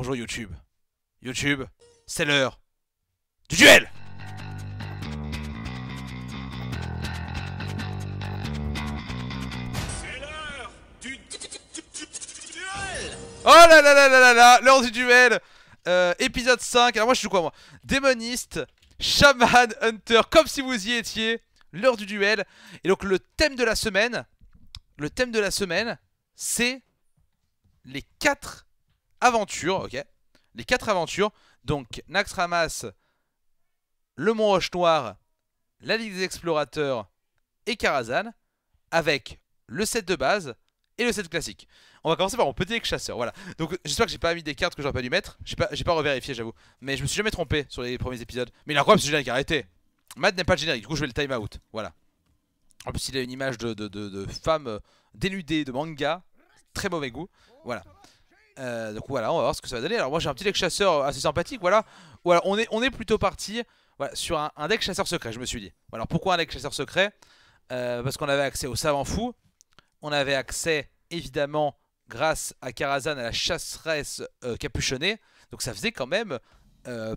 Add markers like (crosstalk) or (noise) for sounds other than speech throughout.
Bonjour YouTube. YouTube, c'est l'heure du duel C'est l'heure du duel Oh là là là là là L'heure du duel euh, Épisode 5, alors moi je suis quoi moi Démoniste, Shaman, Hunter, comme si vous y étiez L'heure du duel Et donc le thème de la semaine, le thème de la semaine, c'est les 4 aventure ok Les quatre aventures, donc Naxramas, le Mont Roche Noir, la Ligue des Explorateurs et Karazan, avec le set de base et le set classique. On va commencer par mon petit chasseur, voilà. Donc j'espère que j'ai pas mis des cartes que j'aurais pas dû mettre. J'ai pas, pas revérifié, j'avoue. Mais je me suis jamais trompé sur les premiers épisodes. Mais il est incroyable ce générique, arrêté Matt n'est pas le générique, du coup je vais le time out, voilà. En plus il a une image de, de, de femme euh, dénudée de manga, très mauvais goût, voilà. Euh, donc voilà, on va voir ce que ça va donner. Alors moi j'ai un petit deck chasseur assez sympathique, voilà. on est, on est plutôt parti sur un, deck chasseur secret, je me suis dit. Alors pourquoi un deck chasseur secret euh, Parce qu'on avait accès au savant fou, on avait accès évidemment grâce à Karazan à la chasseresse euh, capuchonnée. Donc ça faisait quand même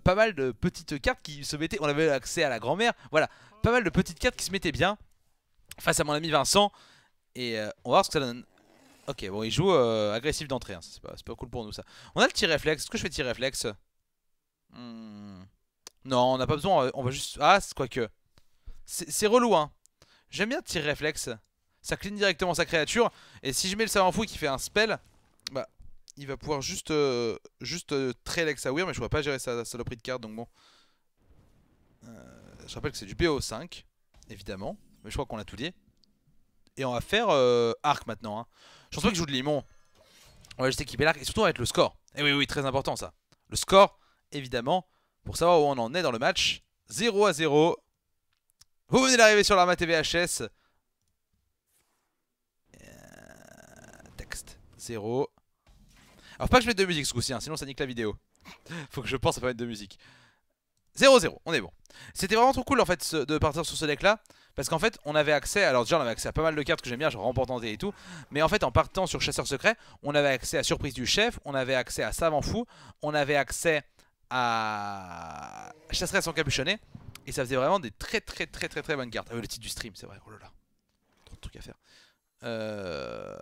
pas mal de petites cartes qui se mettaient. On avait accès à la grand-mère, voilà, pas mal de petites cartes qui se mettaient bien face à mon ami Vincent. Et on va voir ce que ça donne. Ok, bon, il joue euh, agressif d'entrée. Hein, c'est pas, cool pour nous ça. On a le tir réflexe. Est-ce que je fais tir réflexe hmm. Non, on n'a pas besoin. On va juste. Ah, quoique. C'est relou, hein. J'aime bien tir réflexe. Ça clean directement sa créature. Et si je mets le savant fou qui fait un spell, bah, il va pouvoir juste, euh, juste euh, trail oui Mais je pourrais pas gérer sa saloperie de carte, donc bon. Euh, je rappelle que c'est du BO5, évidemment. Mais je crois qu'on l'a tout lié. Et on va faire euh, arc maintenant. Hein. Je pense pas que je joue de limon. On va juste équiper l'arc et surtout mettre le score. Et eh oui, oui, très important ça. Le score, évidemment, pour savoir où on en est dans le match. 0 à 0. Vous venez d'arriver sur l'Arma TVHS. Euh, texte. 0. Alors, faut pas que je mette de musique ce coup-ci, hein, sinon ça nique la vidéo. (laughs) faut que je pense à pas mettre de musique. 0-0, on est bon. C'était vraiment trop cool en fait de partir sur ce deck là. Parce qu'en fait on avait accès, alors déjà on avait accès à pas mal de cartes que j'aime bien, genre remportantais et tout Mais en fait en partant sur Chasseur Secret, on avait accès à Surprise du Chef, on avait accès à Savant Fou On avait accès à Chasseresse en capuchonné Et ça faisait vraiment des très très très très très bonnes cartes Ah le titre du stream c'est vrai, oh là là, trop de trucs à faire euh,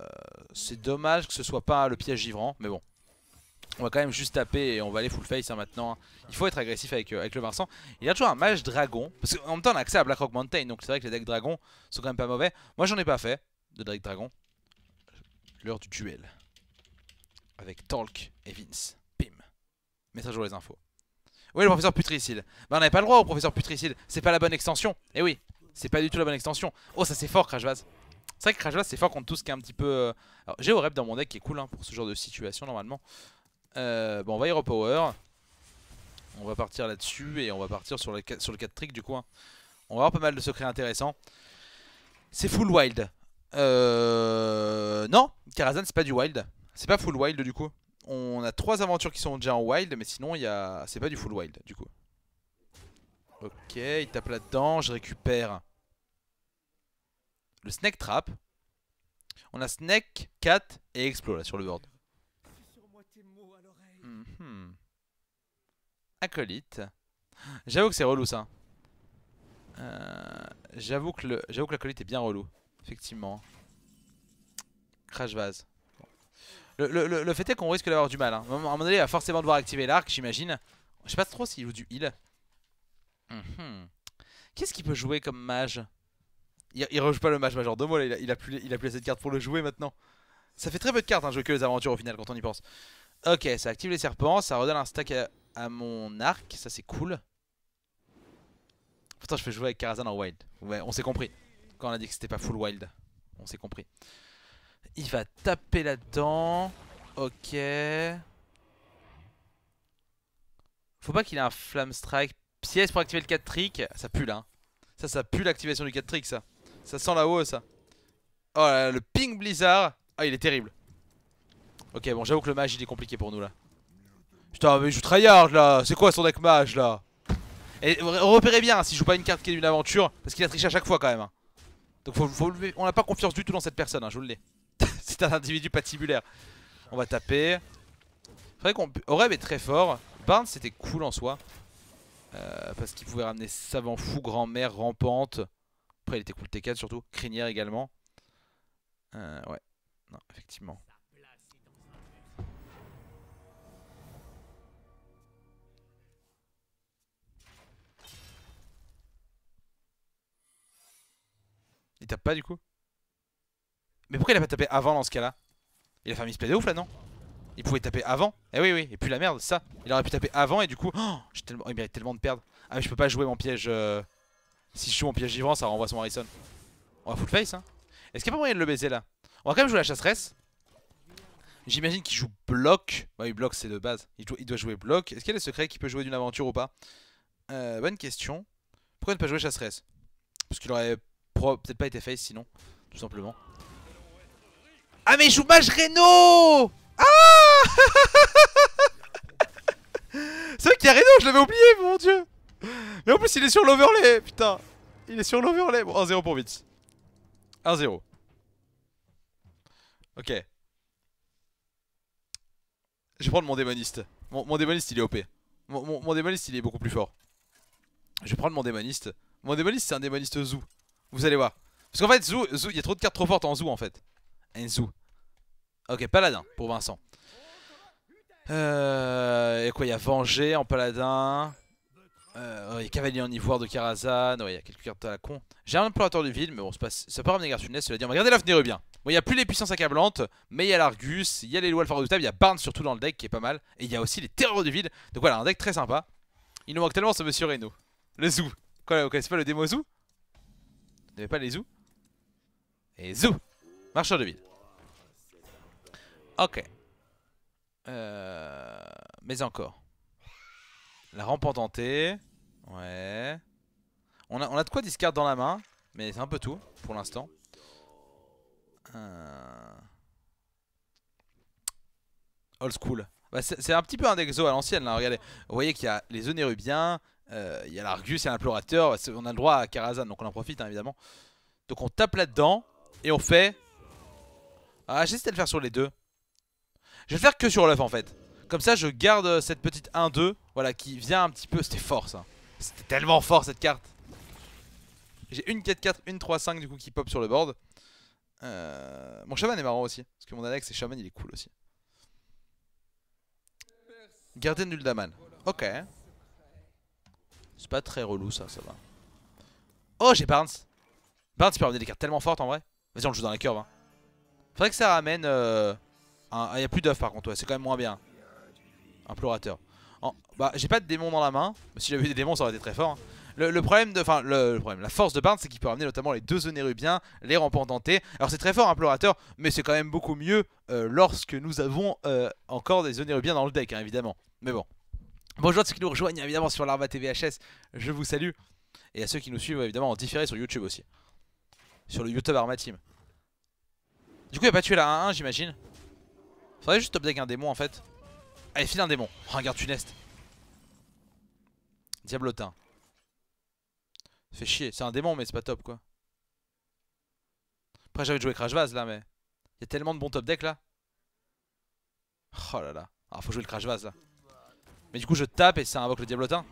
C'est dommage que ce soit pas le piège givrant, mais bon on va quand même juste taper et on va aller full face hein, maintenant. Hein. Il faut être agressif avec, euh, avec le Vincent. Il y a toujours un mage dragon. Parce qu'en même temps, on a accès à Blackrock Mountain. Donc c'est vrai que les decks dragons sont quand même pas mauvais. Moi, j'en ai pas fait de deck dragon. L'heure du duel. Avec Talk et Vince. Pim. Message les infos. Oui, le professeur putricide, Bah, ben, on n'avait pas le droit au professeur putricide, C'est pas la bonne extension. Eh oui, c'est pas du tout la bonne extension. Oh, ça c'est fort, Crashvaz. C'est vrai que Crashvaz c'est fort contre tout ce qui est un petit peu. Euh, alors, j'ai rep dans mon deck qui est cool hein, pour ce genre de situation normalement. Euh, bon, on va y Power. On va partir là-dessus et on va partir sur, sur le 4 trick du coin. On va avoir pas mal de secrets intéressants. C'est full wild. Euh... Non, Karazhan c'est pas du wild. C'est pas full wild du coup. On a trois aventures qui sont déjà en wild, mais sinon il y a... c'est pas du full wild du coup. Ok, il tape là-dedans, je récupère le Snake Trap. On a Snake, Cat et explore là sur le board. acolyte. J'avoue que c'est relou ça. Euh, j'avoue que le, que l'acolyte est bien relou, effectivement. Crash vase. Le, fait est qu'on risque d'avoir du mal. Hein. À un moment donné, il va forcément devoir activer l'arc, j'imagine. Je sais pas trop s'il joue du il. Mhm. Qu'est-ce qu'il peut jouer comme mage il, il rejoue pas le mage major de moi, il, il, a plus, il a plus assez de cartes pour le jouer maintenant. Ça fait très peu de cartes, hein, jouer que les aventures au final quand on y pense. Ok, ça active les serpents, ça redonne un stack à à mon arc, ça c'est cool. Pourtant je peux jouer avec Karazhan en wild. Ouais, on s'est compris. Quand on a dit que c'était pas full wild, on s'est compris. Il va taper là-dedans. Ok. Faut pas qu'il ait un flamestrike Strike. Pièce pour activer le 4 trick. Ça pue là. Hein. Ça, ça pue l'activation du 4 trick ça. Ça sent là-haut e, ça. Oh là, là, le ping blizzard. Ah, il est terrible. Ok, bon, j'avoue que le mage il est compliqué pour nous là. Putain, mais je joue tryhard là C'est quoi son deck mage là Et repérez bien hein, si je joue pas une carte qui est une aventure, parce qu'il a triché à chaque fois quand même. Hein. Donc faut, on n'a pas confiance du tout dans cette personne, hein, je vous le dis. (laughs) C'est un individu patibulaire. On va taper. vrai qu'on est très fort. Barnes c'était cool en soi. Euh, parce qu'il pouvait ramener savant fou, grand-mère, rampante. Après il était cool T4 surtout. Crinière également. Euh, ouais. Non, effectivement. Il tape pas du coup Mais pourquoi il a pas tapé avant dans ce cas là Il a fait un misplay de ouf là non Il pouvait taper avant Eh oui oui et puis la merde ça Il aurait pu taper avant et du coup oh, tellement... Oh, il mérite tellement de perdre Ah mais je peux pas jouer mon piège euh, Si je joue mon piège vivant ça renvoie son Harrison On va full face hein Est-ce qu'il y a pas moyen de le baiser là On va quand même jouer la chasseresse J'imagine qu'il joue bloc Bah oui bloc c'est de base il, doit jouer bloc Est-ce qu'il y a des secrets qu'il peut jouer d'une aventure ou pas euh, Bonne question Pourquoi ne pas jouer chasseresse Parce qu'il aurait peut-être pas été face sinon, tout simplement. Ah mais il joue Ah (laughs) C'est vrai qu'il y a Reno, je l'avais oublié mon dieu Mais en plus il est sur l'overlay, putain Il est sur l'overlay Bon, 1-0 pour Vitz 1-0 Ok Je vais prendre mon démoniste Mon, démoniste il est OP mon, mon démoniste il est beaucoup plus fort Je vais prendre mon démoniste Mon démoniste c'est un démoniste Zoo vous allez voir. Parce qu'en fait, Zou, il y a trop de cartes trop fortes en Zou en fait. En Zou. Ok, paladin pour Vincent. Euh, et quoi, il y a Venger en paladin. Euh, il y a Cavalier en ivoire de Karazan. Ouais, il y a quelques cartes à la con. J'ai un implorateur du vide, mais bon, passe, ça peut revenir à une Cela dit, on va regarder la bien. Bon, il n'y a plus les puissances accablantes, mais il y a l'Argus, il y a les lois redoutables, il y a Barnes surtout dans le deck qui est pas mal. Et il y a aussi les terreurs de vide. Donc voilà, un deck très sympa. Il nous manque tellement ce monsieur Reno. Le Zou Quoi, vous connaissez pas le démo Zoo n'avez pas les zou Et zou Marcheur de vide. Ok. Euh, mais encore. La rampe tentée. Ouais. On a, on a de quoi discard dans la main. Mais c'est un peu tout pour l'instant. Euh, old school. Bah, c'est un petit peu un exo à l'ancienne là, regardez. Vous voyez qu'il y a les zones érubiens, euh, il y a l'Argus, il y a l'implorateur, on a le droit à Karazan, donc on en profite hein, évidemment. Donc on tape là-dedans et on fait... Ah j'hésite à le faire sur les deux. Je vais le faire que sur l'œuf en fait. Comme ça je garde cette petite 1-2, voilà, qui vient un petit peu... C'était fort ça. Hein. C'était tellement fort cette carte. J'ai une 4-4, une 3-5 du coup qui pop sur le board. Euh, mon shaman est marrant aussi, parce que mon Alex et shaman il est cool aussi. Gardien d'Uldaman. Ok. C'est pas très relou ça, ça va. Oh, j'ai Barnes Barnes peut ramener des cartes tellement fortes en vrai. Vas-y, on le joue dans la curve. Hein. Faudrait que ça ramène. Euh, il un... y a plus d'œufs par contre, c'est quand même moins bien. Implorateur. Bah, j'ai pas de démons dans la main. Si j'avais des démons, ça aurait été très fort. Hein. Le, problème de. Enfin, le, problème. La force de Barnes, c'est qu'il peut ramener notamment les deux onérubiens, les dentés. Alors, c'est très fort, implorateur, mais c'est quand même beaucoup mieux euh, lorsque nous avons euh, encore des onérubiens dans le deck, hein, évidemment. Mais bon. Bonjour à ceux qui nous rejoignent évidemment sur l'Arma TVHS, je vous salue. Et à ceux qui nous suivent évidemment en différé sur YouTube aussi. Sur le YouTube Arma Team. Du coup il a pas tué la 1-1 j'imagine. Faudrait juste top deck un démon en fait. Allez file un démon, oh, regarde tu nest. Diablotin. Fait chier, c'est un démon mais c'est pas top quoi. Après j'avais joué Crash Vase là mais. Il y a tellement de bons top deck là. Oh là là. Alors ah, faut jouer le Crash Vase là. Mais du coup je tape et ça invoque le diablotin.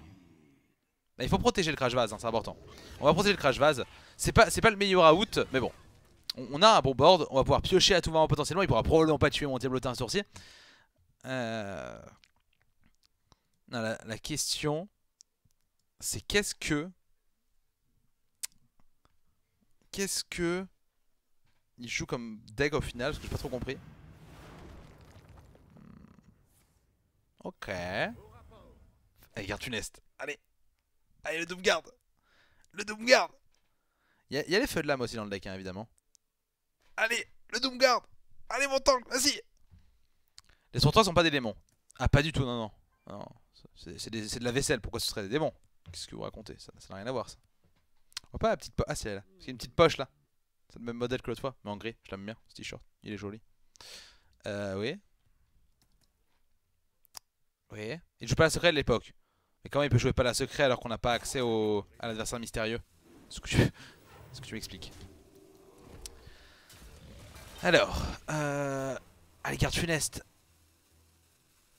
Bah, il faut protéger le crash vase, hein, c'est important. On va protéger le crash vase. C'est pas, pas le meilleur out, mais bon. On, a un bon board, on va pouvoir piocher à tout moment potentiellement. Il pourra probablement pas tuer mon diablotin sourcier. Euh... la, question, c'est qu'est-ce que... Qu'est-ce que... Il joue comme deck au final, parce que j'ai pas trop compris. Hmm. Ok. Allez, garde funeste. Allez. Allez, le Doomguard. Le Doomguard. Il y, a les feux de lame aussi dans le deck, hein, évidemment. Allez, le Doomguard. Allez, mon tank, vas-y. Les 3-3 sont pas des démons. Ah, pas du tout, non, non. c'est de la vaisselle, pourquoi ce serait des démons Qu'est-ce que vous racontez Ça n'a rien à voir, ça. voit pas la petite poche. Ah, c'est elle. C'est une petite poche là. C'est le même modèle que l'autre fois, mais en gris. Je l'aime bien, ce t-shirt. Il est joli. Euh, oui. Oui. Il joue pas la secret l'époque. Mais comment il peut jouer pas la secret alors qu'on n'a pas accès au... à l'adversaire mystérieux Ce que tu, (laughs) Ce que tu m'expliques. Alors, euh... Allez, les funeste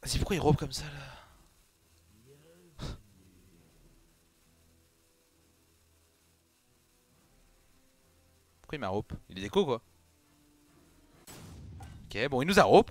vas C'est pourquoi il rope comme ça là Pourquoi il m'a rope Il est déco quoi Ok, bon, il nous a rope.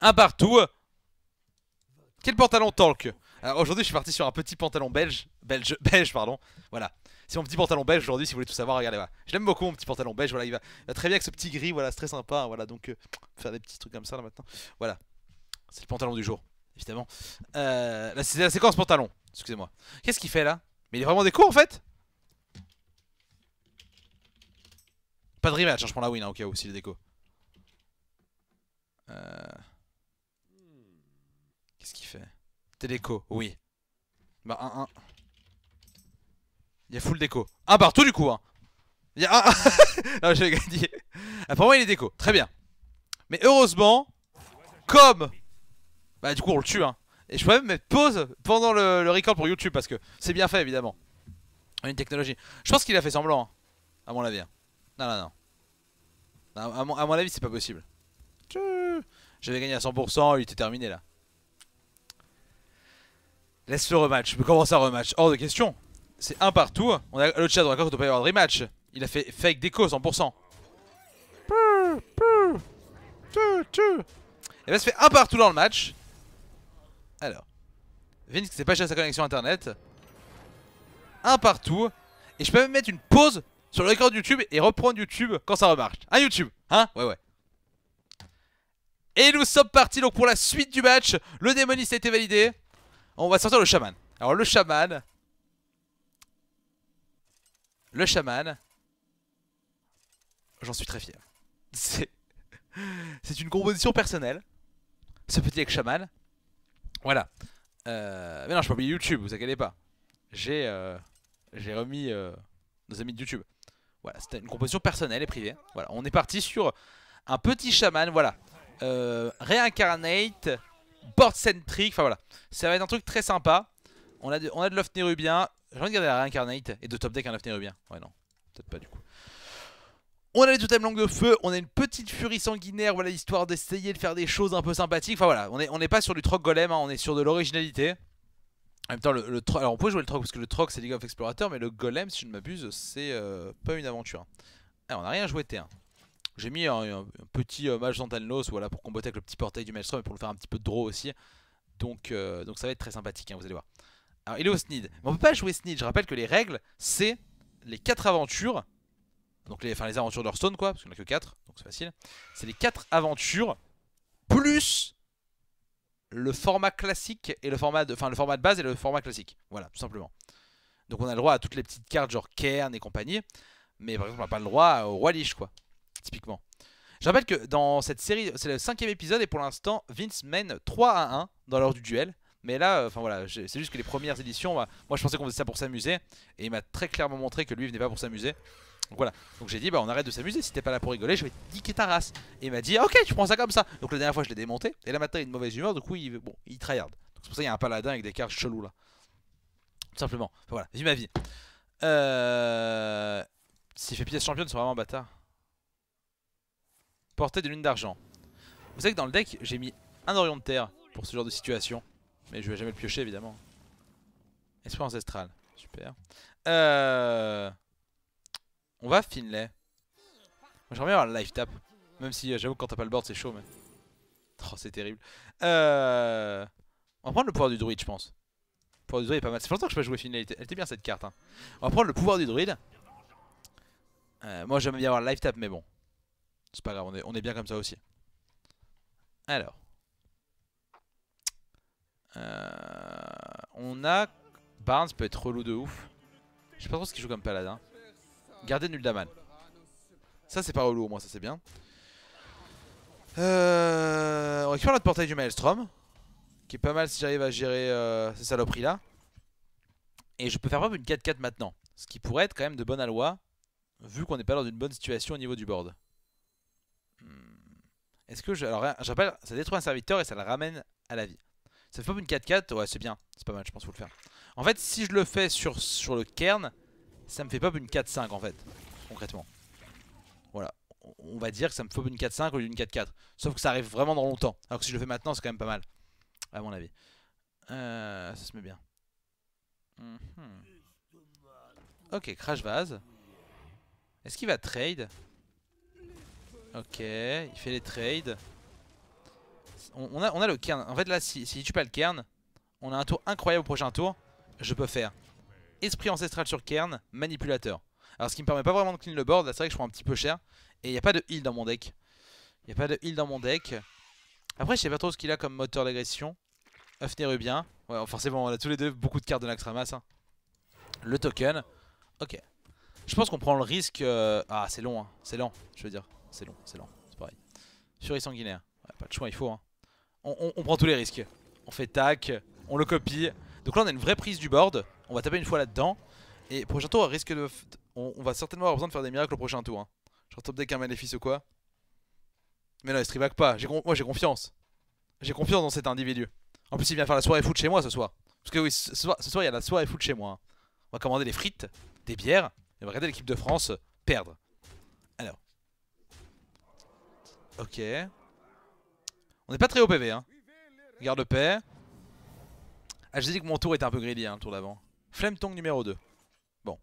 Un partout. Quel pantalon Talk. Euh, aujourd'hui je suis parti sur un petit pantalon belge. Belge, (laughs) belge pardon. Voilà. C'est mon petit pantalon belge aujourd'hui si vous voulez tout savoir, regardez voilà Je l'aime beaucoup mon petit pantalon belge, voilà, il va, très bien avec ce petit gris, voilà, c'est très sympa, voilà, donc euh, faire des petits trucs comme ça là maintenant. Voilà. C'est le pantalon du jour, évidemment. Euh, c'est la séquence pantalon, excusez-moi. Qu'est-ce qu'il fait là Mais il est vraiment déco en fait Pas de rematch, hein, je prends la win hein, au cas où s'il est déco. Euh... Qu'est-ce qu'il fait Téléco, oui. Bah 1-1. Un, Il y a full déco. Un ah, partout bah, du coup hein. Il y a ah, ah. un... (laughs) non, je gagné. Après moi il est déco, très bien. Mais heureusement, comme... Bah du coup on le tue hein. Et je pourrais même mettre pause pendant le, record pour YouTube parce que c'est bien fait évidemment. Une technologie. Je pense qu'il a fait semblant, hein. à mon avis. Hein. Non, non, non. Bah, à mon, à mon avis c'est pas possible. J'avais gagné à 100%, il était terminé là. Laisse le rematch. peux commencer ça rematch Hors de question. C'est un partout. On a le chat d'accord ne doit pas y avoir de rematch. Il a fait fake déco 100%. Et bien ça fait un partout dans le match. Alors. Vince c'est pas chez sa connexion internet. Un partout. Et je peux même mettre une pause sur le record YouTube et reprendre YouTube quand ça remarche. Un hein, YouTube Hein Ouais, ouais. Et nous sommes partis donc pour la suite du match. Le démoniste a été validé. On va sortir le chaman. Alors le chaman. Le chaman. J'en suis très fier. (laughs) C'est une composition personnelle. Ce petit avec chaman. Voilà. Euh... Mais non, je pas YouTube, vous inquiétez pas. J'ai euh, j'ai remis euh, nos amis de YouTube. Voilà, c'était une composition personnelle et privée. Voilà, on est parti sur un petit chaman, voilà. Euh, réincarnate board centric, Enfin voilà, ça va être un truc très sympa. On a de, on a de l'off Nérubien. J'ai envie de garder la réincarnate et de top deck un off Ouais, non, peut-être pas du coup. On a les totems langue de feu, on a une petite furie sanguinaire, voilà l'histoire d'essayer de faire des choses un peu sympathiques. Enfin voilà, on n'est on est pas sur du troc golem, hein. on est sur de l'originalité. En même temps, le, le alors on peut jouer le troc parce que le troc c'est League of Explorateurs mais le golem, si je ne m'abuse, c'est euh, pas une aventure. Ah, on n'a rien joué T1. J'ai mis un, petit euh, mage voilà, pour combattre avec le petit portail du Maelstrom et pour le faire un petit peu de draw aussi. Donc, euh, donc ça va être très sympathique, hein, vous allez voir. Alors il est au Snid Mais on peut pas jouer Sneed, je rappelle que les règles, c'est les 4 aventures. Donc les, enfin, les aventures d'Hearthstone quoi, parce qu'on a que 4, donc c'est facile. C'est les 4 aventures plus le format classique et le format de, le format de base et le format classique. Voilà, tout simplement. Donc on a le droit à toutes les petites cartes genre Cairn et compagnie, mais par exemple on n'a pas le droit au Roi Lich quoi typiquement. Je rappelle que dans cette série, c'est le cinquième épisode et pour l'instant, Vince mène 3 à 1 dans l'heure du duel. Mais là, euh, enfin voilà, c'est juste que les premières éditions, moi je pensais qu'on faisait ça pour s'amuser et il m'a très clairement montré que lui il venait pas pour s'amuser. Donc voilà, donc j'ai dit bah on arrête de s'amuser, si t'es pas là pour rigoler, je vais te niquer ta race. Et il m'a dit ah, ok, tu prends ça comme ça. Donc la dernière fois je l'ai démonté et là maintenant il a une mauvaise humeur, du coup il, bon, il tryhard. C'est pour ça qu'il y a un paladin avec des cartes chelou là. Tout simplement, enfin, voilà, vive ma vie. Euh, s'il fait pièce championne, c'est vraiment un bâtard. Portée de lune d'argent. Vous savez que dans le deck, j'ai mis un Orion de terre pour ce genre de situation. Mais je vais jamais le piocher, évidemment. Espoir ancestral. Super. Euh, on va Finlay Finlay. J'aimerais bien avoir le life tap. Même si euh, j'avoue quand t'as pas le board c'est chaud mais. (laughs) Oh c'est terrible. Euh... On va prendre le pouvoir du druide je pense. Le pouvoir du druide est pas mal. C'est longtemps que je pas joué Finlay, elle était bien cette carte. Hein. On va prendre le pouvoir du druide. Euh, moi j'aimerais bien avoir le life tap mais bon. C'est pas grave, on est, bien comme ça aussi. Alors. Euh, on a... Barnes peut être relou de ouf. Je sais pas trop ce qu'il joue comme paladin. Gardez nul Daman Ça c'est pas relou au moins, ça c'est bien. Euh, on récupère notre portail du Maelstrom. Qui est pas mal si j'arrive à gérer euh, ces saloperies là. Et je peux faire preuve une 4-4 maintenant. Ce qui pourrait être quand même de bonne aloi. Vu qu'on n'est pas dans une bonne situation au niveau du board. Est-ce que je. Alors, j'appelle, ça détruit un serviteur et ça le ramène à la vie. Ça fait pas une 4-4 Ouais, c'est bien. C'est pas mal, je pense qu'il faut le faire. En fait, si je le fais sur, sur le cairn, ça me fait pas une 4-5 en fait, concrètement. Voilà. On va dire que ça me faut une 4-5 au lieu d'une 4-4. Sauf que ça arrive vraiment dans longtemps. Alors que si je le fais maintenant, c'est quand même pas mal. À mon avis. Euh, ça se met bien. Mhm. Ok, Crash Vase. Est-ce qu'il va trade Ok, il fait les trades. On, a, on a, le cairn. En fait, là, si, si tu pas le cairn, on a un tour incroyable au prochain tour. Je peux faire Esprit Ancestral sur cairn, Manipulateur. Alors, ce qui me permet pas vraiment de clean le board. Là, c'est vrai que je prends un petit peu cher. Et il n'y a pas de heal dans mon deck. Il n'y a pas de heal dans mon deck. Après, je sais pas trop ce qu'il a comme moteur d'agression. Hufner bien. Ouais, forcément, on a tous les deux beaucoup de cartes de Naxxramas. Hein. Le token. Ok. Je pense qu'on prend le risque. Euh, ah, c'est long, hein. c'est lent, je veux dire c'est long, c'est long, c'est pareil. Furie sanguinaire, ouais, pas de choix, il faut. Hein. On, prend tous les risques. On fait tac, on le copie. Donc là on a une vraie prise du board, on va taper une fois là-dedans. Et prochain tour, on risque de... On, va certainement avoir besoin de faire des miracles au prochain tour. Hein. Genre top deck un maléfice ou quoi. Mais non, il streamback pas, moi j'ai confiance. J'ai confiance dans cet individu. En plus il vient faire la soirée foot chez moi ce soir. Parce que oui, ce soir, il y a la soirée foot chez moi. Hein. On va commander des frites, des bières, et on va regarder l'équipe de France perdre. Ok. On n'est pas très au PV. Hein. Garde paix. Ah, je dit que mon tour était un peu grillé hein, le tour d'avant. Flemme Tong numéro 2. Bon.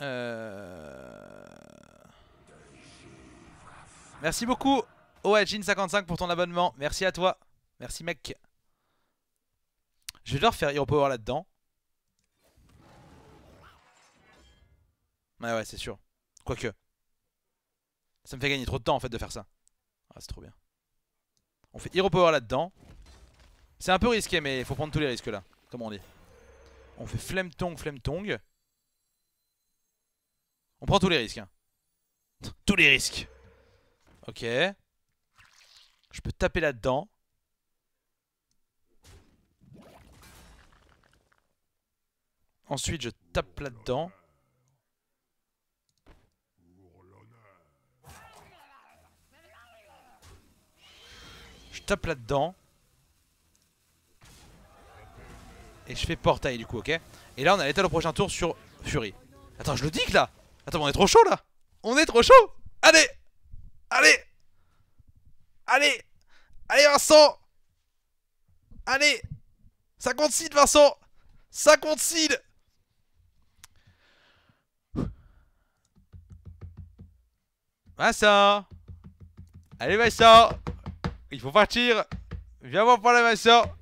Euh... Merci beaucoup, oajin 55 pour ton abonnement. Merci à toi. Merci, mec. Je vais devoir faire Hero Power là-dedans. Ouais, ouais, c'est sûr. Quoique. Ça me fait gagner trop de temps en fait de faire ça. Ah c'est trop bien. On fait Hero Power là-dedans. C'est un peu risqué mais il faut prendre tous les risques là, comme on dit. On fait Flame Tong, Tong. On prend tous les risques. Hein. (laughs) Tous les risques. Ok. Je peux taper là-dedans. Ensuite je tape là-dedans. tape là-dedans. Et je fais portail du coup, ok Et là, on a l'étal au prochain tour sur Fury. Attends, je le dis que là Attends, on est trop chaud là On est trop chaud Allez Allez Allez Allez Vincent Allez Ça compte seed Vincent Ça compte seed Vincent Allez Vincent il faut partir. Viens voir pour la Messa.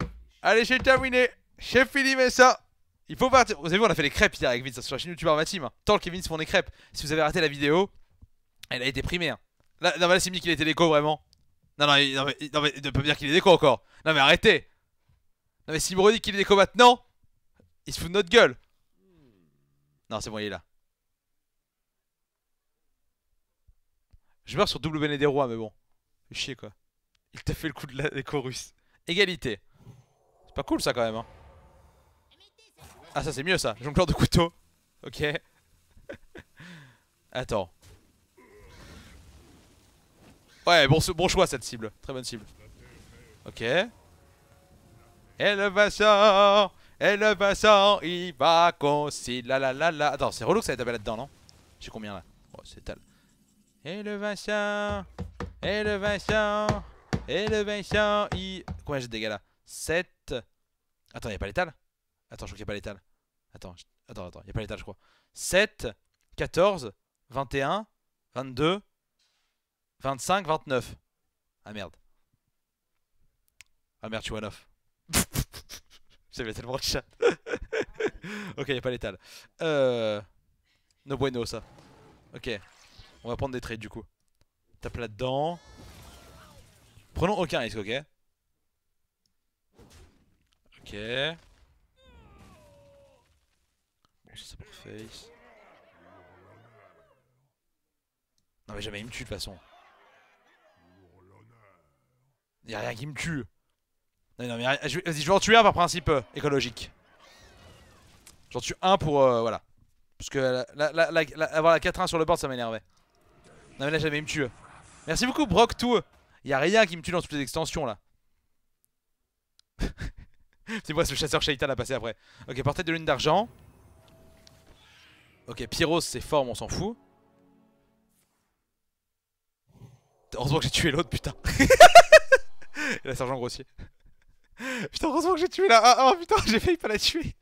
Allez, j'ai terminé. J'ai fini ça Il faut partir. Vous avez vu, on a fait les crêpes hier avec Vince sur la chaîne YouTube ma Team. Hein. Tant que Vince font des crêpes. Si vous avez raté la vidéo, elle a été primée. Hein. Là, non, mais là, c'est qu'il était déco vraiment. Non, non, il, non, mais, non, peut dire qu'il est déco encore. Non, mais arrêtez. Non, mais si redit qu'il est déco maintenant, il se fout de notre gueule. Non, c'est bon, il est là. Je meurs sur double Benet mais bon. Chier quoi. Il t'a fait le coup de l'écho russe. Égalité. C'est pas cool ça quand même. Hein. Ah ça c'est mieux ça. Jongleur de couteau. Ok. (laughs) Attends. Ouais, bon, bon choix cette cible. Très bonne cible. Ok. Élevation Élevation Il va le La la la la Attends c'est relou que ça ait là-dedans non J'ai combien là Oh c'est tal Élevation Élevation et le méchant, il... Combien j'ai de dégâts là 7. Attends, y'a pas l'étal Attends, je crois qu'il n'y a pas l'étal. Attends, attends, attends, y'a pas l'étal, je crois. 7, 14, 21, 22, 25, 29. Ah merde. Ah merde, je suis one off. (laughs) J'avais tellement de chat. (laughs) ok, y'a pas l'étal. Euh... No bueno, ça. Ok. On va prendre des trades du coup. Tape là-dedans. Prenons aucun risque, ok Ok. Bon, face. Non mais jamais il me tue de toute façon. Y'a rien qui me tue. Non, non mais vas-y, je vais en tuer un par principe euh, écologique. J'en tue un pour... Euh, voilà. Parce que la, la, la, avoir la 4-1 sur le board ça m'énervait. Non mais là jamais il me tue. Merci beaucoup Brock tout. Il a rien qui me tue dans toutes les extensions là. (laughs) C'est moi ce chasseur Shaitan a passé après. Ok, portée de lune d'argent. Ok, Pyros c'est mais on s'en fout. Heureusement que j'ai tué l'autre, putain. Et (laughs) la sergent grossier. Putain, heureusement que j'ai tué la. Ah, oh putain, j'ai failli pas la tuer.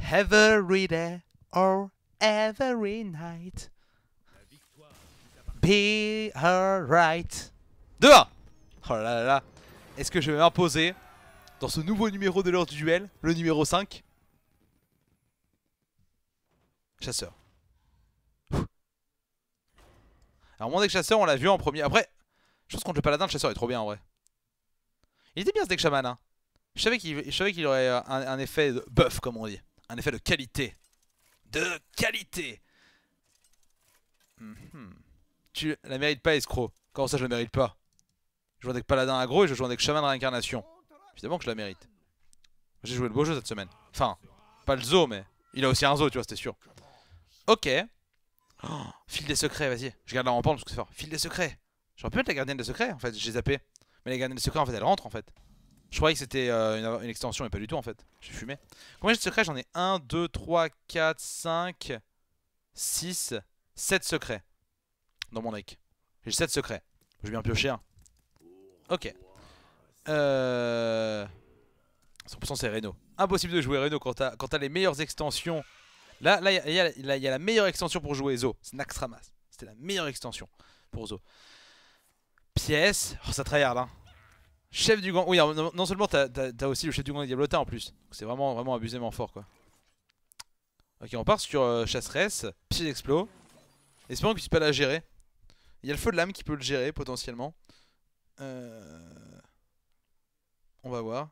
every day or every night be alright. 2 Oh là là Est-ce que je vais m'imposer dans ce nouveau numéro de l'heure du duel, le numéro 5 Chasseur. Alors mon deck chasseur on l'a vu en premier. Après, je pense contre le paladin le chasseur est trop bien en vrai. Il était bien ce deck chaman. Hein. Je savais qu'il aurait euh, un, effet de buff comme on dit. Un effet de qualité. De qualité. Mm-hmm tu la mérites pas, escroc. Comment ça, je la mérite pas Je joue avec Paladin aggro et je joue avec chemin de Réincarnation. Évidemment que je la mérite. J'ai joué le beau jeu cette semaine. Enfin, pas le zoo, mais il a aussi un zoo, tu vois, c'était sûr. Ok. Oh, file fil des secrets, vas-y. Je garde la rampante parce que c'est fort. File des secrets. J'aurais pu mettre la gardienne des secrets, en fait, j'ai zappé. Mais la gardienne des secrets, en fait, elle rentre, en fait. Je croyais que c'était euh, une, une, extension, mais pas du tout, en fait. J'ai fumé. Combien j'ai de secrets J'en ai 1, 2, 3, 4, 5, 6, 7 secrets dans mon deck. J'ai 7 secrets. Je vais bien piocher un. Hein. Ok. 100% euh, c'est Reno. Impossible de jouer Reno quand t'as les meilleures extensions. Là, là, il y, a la meilleure extension pour jouer Zo. C'est Naxxramas. C'était la meilleure extension pour Zo. Pièce. Oh, ça tryhard, là hein. Chef du gang. Oui, non, seulement t'as aussi le chef du gang diablotin en plus. C'est vraiment, vraiment abusément fort, quoi. Ok, on part sur euh, Chasseresse, Psydexplo Espérons que tu pas la gérer. Il y a le feu de l'âme qui peut le gérer potentiellement. Euh, on va voir.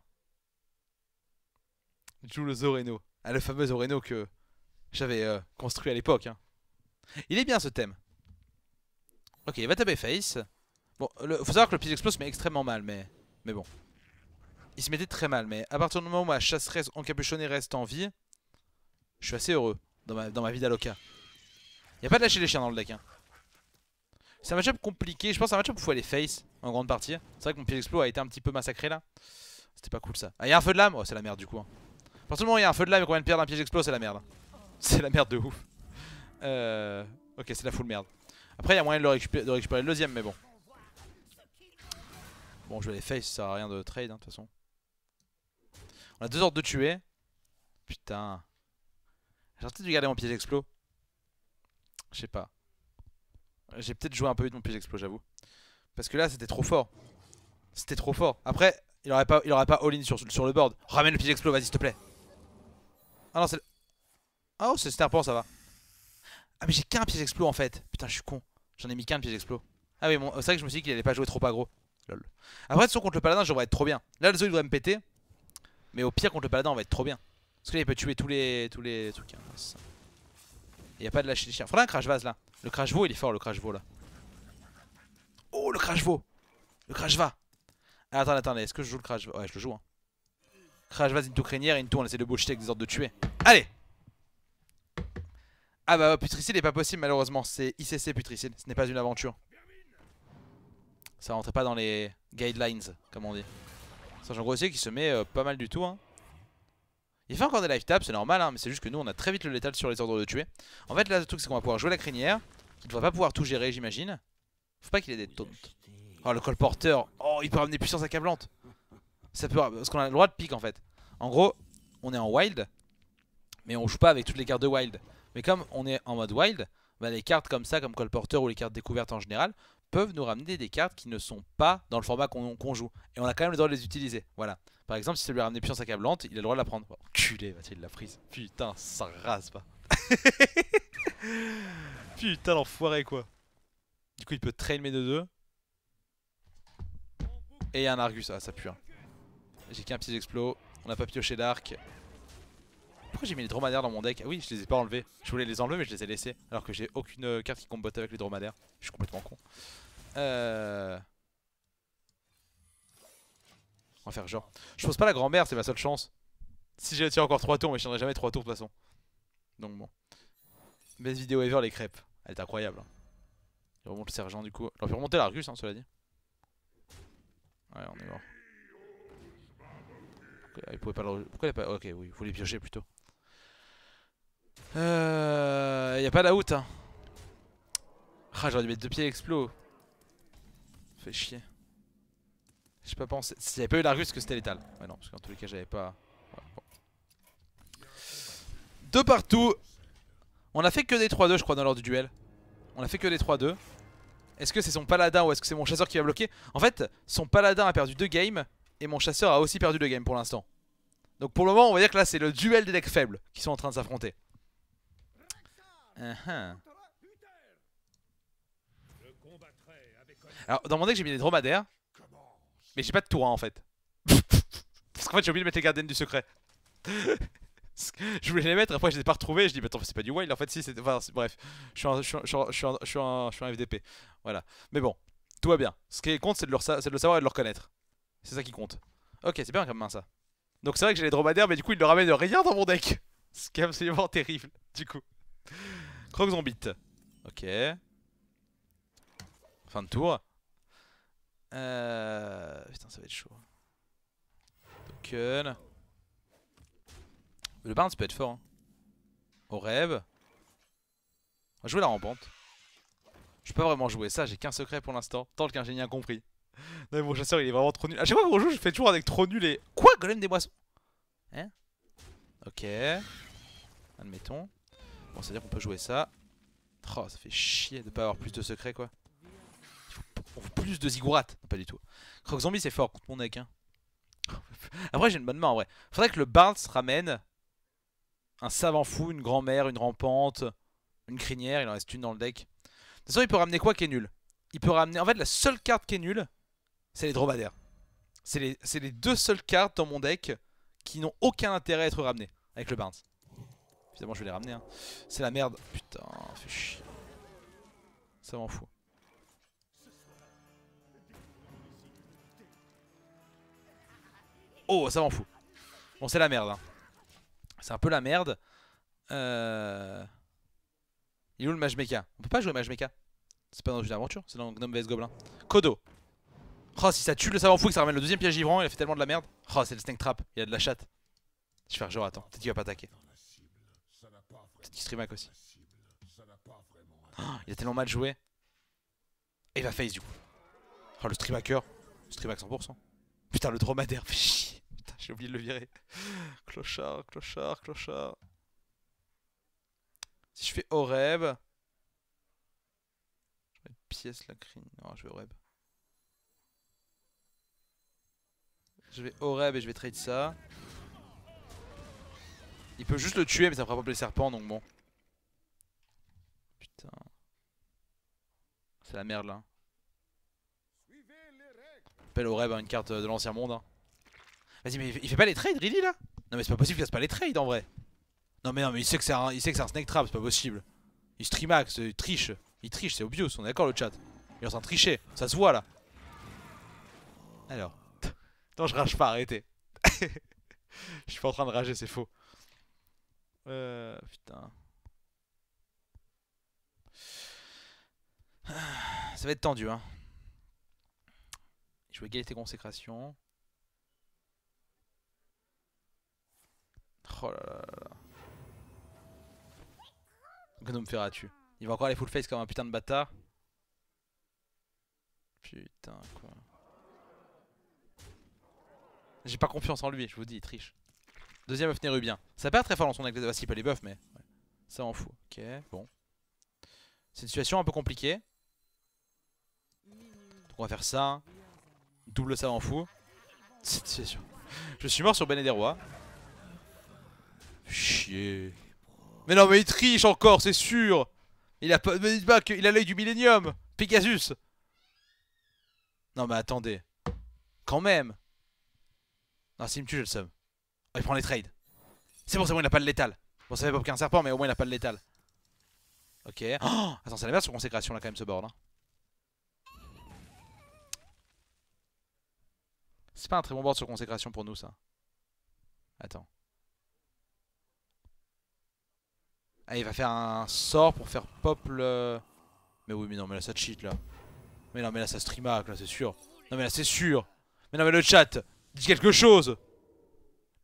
Il joue le Zoreno. Ah, le fameux Zoreno que j'avais euh, construit à l'époque. Hein. Il est bien ce thème. Ok, il va taper face. Bon, le... faut savoir que le pied explose met extrêmement mal, mais, mais bon. Il se mettait très mal, mais à partir du moment où ma chasse reste encapuchonnée reste en vie, je suis assez heureux dans ma, dans ma vie d'Aloca. Il a pas de lâcher les chiens dans le deck. Hein. C'est un matchup compliqué. Je pense que c'est un matchup où il faut aller face en grande partie. C'est vrai que mon piège explos a été un petit peu massacré là. C'était pas cool ça. Ah, il y a un feu de lame Oh, c'est la merde du coup. Hein. que partir du moment où il y a un feu de lame et qu'on vient de perdre un piège explos c'est la merde. (laughs) C'est la merde de ouf. Euh... Ok, c'est la full merde. Après, il y a moyen de, récupérer, le deuxième, mais bon. Bon, je vais aller face, ça sert à rien de trade, hein, de toute façon. On a deux ordres de tuer. Putain. J'ai envie de garder mon piège explos. Je sais pas. J'ai peut-être joué un peu vite mon piège explos, j'avoue. Parce que là, c'était trop fort. C'était trop fort. Après, il aurait pas, il aurait pas all-in sur, le board. Ramène le piège explos, vas-y, s'il te plaît. Ah non, c'est le... Oh, c'est serpent, ça va. Ah, mais j'ai qu'un piège explos en fait. Putain, je suis con. J'en ai mis qu'un piège explos. Ah, oui, c'est vrai que je me suis dit qu'il allait pas jouer trop aggro. Lol. Après, de contre le paladin, je être trop bien. Là, le zoo, il devrait me péter. Mais au pire, contre le paladin, on va être trop bien. Parce que là, il peut tuer tous les, tous les trucs. Hein. Il n'y a pas de lâcher les chiens. Faudrait un crash vase là. Le crash vaut, il est fort le crash vaut là. Oh le crash vaut, Le crash va Attendez, ah, attendez, est-ce que je joue le crash Ouais, je le joue. Hein. Crash vase, into crinière, into, on essaie de bullshit avec des ordres de tuer. Allez Ah bah putricide n'est pas possible malheureusement, c'est ICC putricide, ce n'est pas une aventure. Ça rentrait pas dans les guidelines, comme on dit. Sachant Grossier qui se met euh, pas mal du tout. Hein. Il fait encore des life c'est normal, hein, mais c'est juste que nous on a très vite le létal sur les ordres de tuer. En fait là le truc c'est qu'on va pouvoir jouer la crinière, Il ne va pas pouvoir tout gérer j'imagine. Faut pas qu'il ait des taunts. Oh le colporteur, oh il peut ramener puissance accablante. Ça peut... Parce qu'on a le droit de pique en fait. En gros, on est en wild, mais on joue pas avec toutes les cartes de wild. Mais comme on est en mode wild, bah, les cartes comme ça, comme colporteur ou les cartes découvertes en général, peuvent nous ramener des cartes qui ne sont pas dans le format qu'on joue. Et on a quand même le droit de les utiliser. Voilà. Par exemple, si ça lui a ramené puissance accablante, il a le droit de la prendre. Oh, culé, il l'a frise Putain, ça rase pas. (laughs) Putain, l'enfoiré quoi. Du coup, il peut traîner mes deux 2 Et un Argus. Ah, ça pue. Hein. J'ai qu'un petit explos. On a pas pioché d'arc. Pourquoi j'ai mis les dromadaires dans mon deck Ah oui, je les ai pas enlevés. Je voulais les enlever, mais je les ai laissés. Alors que j'ai aucune euh, carte qui combatte avec les dromadaires. Je suis complètement con. Euh... On va faire genre. Je pose pas la grand-mère, c'est ma seule chance. Si j'ai tiré encore 3 tours, mais je tiendrai jamais 3 tours de toute façon. Donc bon. Best vidéo ever, les crêpes. Elle est incroyable. Hein. Il remonte le sergent du coup. On pu remonter l'Argus, hein, cela dit. Ouais, on est mort. Pourquoi il pouvait pas le. Pourquoi il a pas. Ok, oui, il faut les piocher plutôt. Euh. Y a pas la out, hein. Ah, j'aurais dû mettre deux pieds à explos. Fait chier. J'ai pas pensé. S'il n'y pas eu la rue, que c'était létal Ouais, non, parce qu'en tous les cas, j'avais pas. Deux De partout. On a fait que des 3-2, je crois, dans l'ordre du duel. On a fait que des 3-2. Est-ce que c'est son paladin ou est-ce que c'est mon chasseur qui va bloquer En fait, son paladin a perdu deux games et mon chasseur a aussi perdu deux games pour l'instant. Donc pour le moment, on va dire que là, c'est le duel des decks faibles qui sont en train de s'affronter. Uh-huh. Alors, dans mon deck, j'ai mis des dromadaires. Mais j'ai pas de toi en fait. (laughs) Parce qu'en fait, j'ai oublié de mettre les gardiennes du secret. (laughs) je voulais les mettre, après je les ai pas retrouvés. Je dis, mais attends, c'est pas du wild en fait, si, c'est. bref, je suis, un, je, suis FDP. Voilà. Mais bon, tout va bien. Ce qui compte, c'est de, leur de le savoir et de le reconnaître. C'est ça qui compte. Ok, c'est bien comme main ça. Donc c'est vrai que j'ai les dromadaires, mais du coup, ils ne ramènent rien dans mon deck. (laughs) Ce qui est absolument terrible, du coup. Croc zombite. Ok. Fin de tour. Euh... Putain, ça va être chaud. Token. Le bounce peut être fort. Hein. Au rêve. On va jouer la rampante. Je peux pas vraiment jouer ça, j'ai qu'un secret pour l'instant. Tant qu'un génie compris (laughs) Non mais mon chasseur il est vraiment trop nul. À chaque fois qu'on joue, je fais toujours avec trop nul et. Quoi Golem des boissons Hein Ok. Admettons. Bon, c'est à dire qu'on peut jouer ça. Oh, ça fait chier de pas avoir plus de secrets quoi de ziggurat. Pas du tout. Croc Zombie, c'est fort contre mon deck. Hein. Après, j'ai une bonne main en vrai. Faudrait que le Barnes ramène un savant fou, une grand-mère, une rampante, une crinière. Il en reste une dans le deck. De toute façon, il peut ramener quoi qui est nul Il peut ramener. En fait, la seule carte qui est nulle, c'est les dromadaires. C'est les... deux seules cartes dans mon deck qui n'ont aucun intérêt à être ramenées avec le Barnes. Évidemment, je vais les ramener. Hein. C'est la merde. Putain, Ça m'en fout. Oh, ça m'en fout. Bon, c'est la merde. Hein. C'est un peu la merde. Euh, il est où le mage On peut pas jouer mage C'est pas dans une aventure, c'est dans Gnome vs Goblin. Kodo. Oh, si ça tue le savant fou et que ça ramène le deuxième piège ivrant, il a fait tellement de la merde. Oh, c'est le snake trap, il y a de la chatte. Je vais faire genre, attends, peut-être qu'il va pas attaquer. Peut-être qu'il stream aussi. Oh, il a tellement mal joué. Et il va face du coup. Oh, le streamhacker, streamhack 100%. Putain, le dromadaire. (laughs) J'ai oublié de le virer. Clochard, clochard, clochard. Si je fais Oreb. J'aurais pièce la crine. Non, je vais Oreb. Je vais et je vais trade ça. Il peut juste le tuer, mais ça fera pas les serpents donc bon. Putain. C'est la merde là. Appelle Oreb à une carte de l'ancien monde. Hein. Vas-y, mais il fait pas les trades, Rilly là Non, mais c'est pas possible qu'il fasse pas les trades en vrai. Non, mais non, mais il sait que c'est un, snake trap, c'est pas possible. Il streamax, il triche. Il triche, c'est obvious, on est d'accord le chat. Il est en train de tricher, ça se voit là. Alors. (laughs) non, je rage pas, arrêtez. (laughs) je suis pas en train de rager, c'est faux. Euh. Putain. (sighs) Ça va être tendu, hein. Jouer égalité consécration. Oh la la la Gnome Il va encore aller full face comme un putain de bâtard. Putain quoi. J'ai pas confiance en lui, je vous dis, il triche. Deuxième œuf Rubien. Ça perd très fort dans son deck. Bah, les buffs, mais. Ça en fout. Ok, bon. C'est une situation un peu compliquée. Donc on va faire ça. Double ça en fout. (laughs) Cette situation. Je suis mort sur Benet des Rois. Chier. Mais non, mais il triche encore, c'est sûr. Il a pas. Me dites pas qu'il a l'œil du millénium. Pegasus. Non, mais attendez. Quand même. Non, s'il me tue, je le somme. Oh, il prend les trades. C'est bon, c'est bon, il a pas de létal. Bon, ça fait pas un serpent, mais au moins il a pas de létal. Ok. Oh Attends, ça la sur consécration là, quand même, ce board. Hein. C'est pas un très bon board sur consécration pour nous, ça. Attends. Ah, il va faire un sort pour faire pop le... Mais oui, mais non, mais là, ça cheat, là. Mais non, mais là, ça streamac, là, c'est sûr. Non, mais là, c'est sûr. Mais non, mais le chat, dit quelque chose.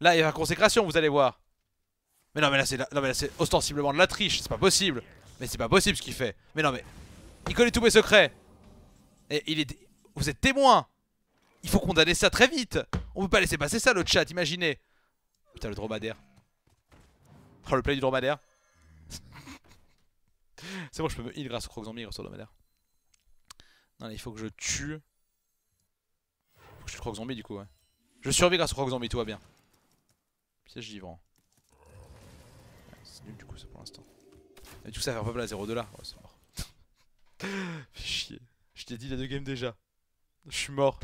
Là, il va faire consécration, vous allez voir. Mais non, mais là, c'est la... ostensiblement de la triche, c'est pas possible. Mais c'est pas possible ce qu'il fait. Mais non, mais il connaît tous mes secrets. Et il est... Vous êtes témoin. Il faut condamner ça très vite. On peut pas laisser passer ça, le chat, imaginez. Putain, le dromadaire. Oh, le play du dromadaire. (laughs) C'est bon, je peux me heal grâce au croc zombie grâce au dromadaire. Non, il faut que je tue. Faut que je tue croc zombie du coup, ouais. Je survis grâce au croc zombie, tout va bien. Piège givrant. c'est nul du coup, ça pour l'instant. Du coup ça, faire peu à 0 là. Ouais, c'est mort. (laughs) Fais chier. Je t'ai dit il a deux games déjà. Je suis mort.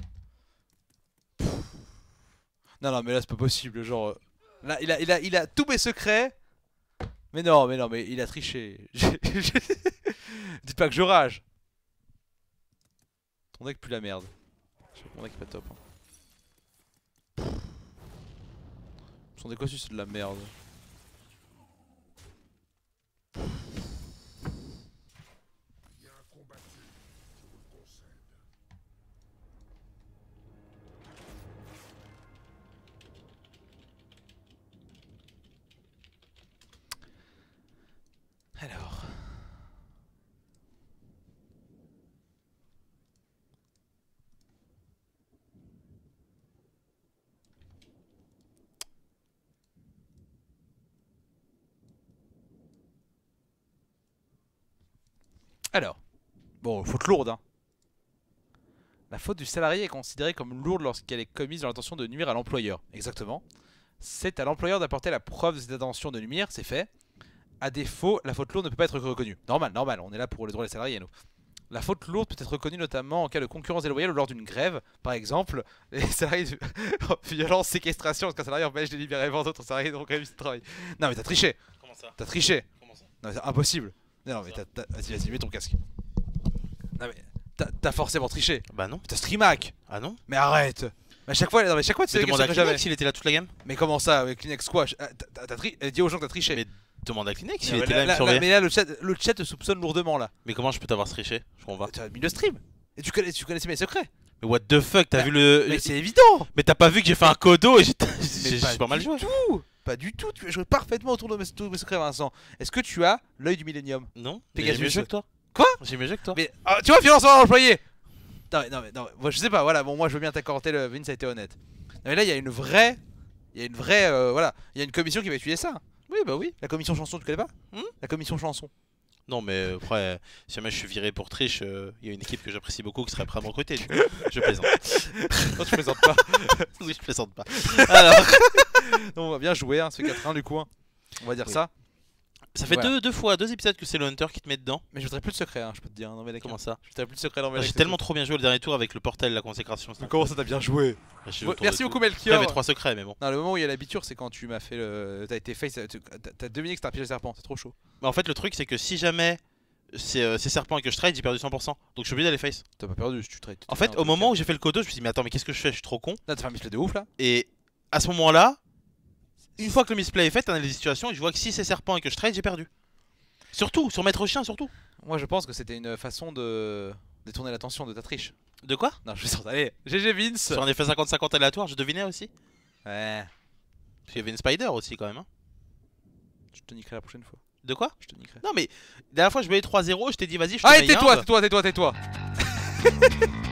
Non, non, mais là, c'est pas possible. Genre. Euh, là, il a, il a, il a tous mes secrets. Mais non, mais non, mais il a triché. (laughs) Dites pas que je rage. Ton deck pue la merde. Ton deck est pas top. Hein. Son deck aussi c'est de la merde. Alors, bon, faute lourde, hein. La faute du salarié est considérée comme lourde lorsqu'elle est commise dans l'intention de nuire à l'employeur. Exactement. C'est à l'employeur d'apporter la preuve de cette de nuire, c'est fait. A défaut, la faute lourde ne peut pas être reconnue. Normal, normal, on est là pour les droits des salariés, nous. La faute lourde peut être reconnue notamment en cas de concurrence déloyale ou lors d'une grève. Par exemple, (laughs) les salariés de (laughs) violence, séquestration, parce qu'un salarié empêche de libérer salariés de grève du travail. Non mais t'as triché Comment ça T'as triché c'est impossible non, mais t'as. Vas-y, vas-y, mets ton casque. Non, mais. T'as forcément triché. Bah non. T'as hack Ah non Mais arrête mais à chaque fois, non, mais chaque fois, tu sais à Kleenex, était là toute la game. Mais comment ça, avec Kleenex quoi ah, T'as Dis aux gens que t'as triché. Mais demande à Kleenex, s'il était là, là, là Mais là, le chat, le chat te soupçonne lourdement là. Mais comment je peux t'avoir triché Je comprends pas. T'as mis le stream et tu connais, tu connaissais mes secrets. Mais what the fuck, t'as bah, vu le. Mais c'est évident Mais t'as pas vu que j'ai fait un codo et j'ai (laughs) pas mal joué. Tout pas du tout, tu as joué parfaitement autour de mes secrets, Vincent. Est-ce que tu as l'œil du millénium Non. J'ai mieux que toi. Quoi J'ai mieux que toi. Ah, tu vois, financement un employé non mais, non, mais, non, je sais pas, voilà, bon, moi je veux bien t'accorder, le... Vince a été honnête. mais là, il y a une vraie. Il y a une vraie. Euh, voilà, il y a une commission qui va étudier ça. Oui, bah oui. La commission chanson, tu connais pas hmm La commission chanson. Non, mais euh, après, si jamais je suis viré pour triche, euh, il y a une équipe que j'apprécie beaucoup qui serait prête à mon côté. Je, plaisante. (laughs) non, je plaisante pas. (laughs) oui, je plaisante pas. Alors, (laughs) on va bien jouer, hein, ce 4-1 du coup. On va dire ça. Ça fait deux, fois, deux épisodes que c'est le Hunter qui te met dedans. Mais je voudrais plus de secret, hein, je peux te dire. Non, mais Comment ça Je plus de secret ah, J'ai tellement trop bien joué le dernier tour avec le portail, la consécration. Comment ça t'as bien joué ah, Merci beaucoup, Melchior. J'avais trois secrets, mais bon. le moment où il y a l'habitude, c'est quand tu m'as fait le. T'as été face. T'as deux minutes que t'as un le serpent, c'est trop chaud. Mais bah, en fait, le truc, c'est que si jamais c'est euh, serpent et que je trade, j'ai perdu 100%. Donc je suis obligé d'aller face. T'as pas perdu si tu trades. En fait, au moment où j'ai fait le code je me suis dit, mais attends, mais qu'est-ce que je fais Je suis trop con. t'as fait de ouf là. Et à ce moment-là, une fois que le misplay est fait, dans des situations, je vois que si c'est serpent et que je trade, j'ai perdu. Surtout, sur maître chien, surtout. Moi, je pense que c'était une façon de détourner l'attention de ta triche. De quoi Non, je vais sortir. Allez, GG Vince Sur un effet 50-50 aléatoire, je devinais aussi. Ouais. J'ai une spider aussi quand même. Hein. Je te niquerai la prochaine fois. De quoi Je te niquerai. Non, mais la dernière fois, je vais 3-0, je t'ai dit vas-y, je te Allez, tais-toi, tais-toi, tais-toi, tais-toi. (laughs)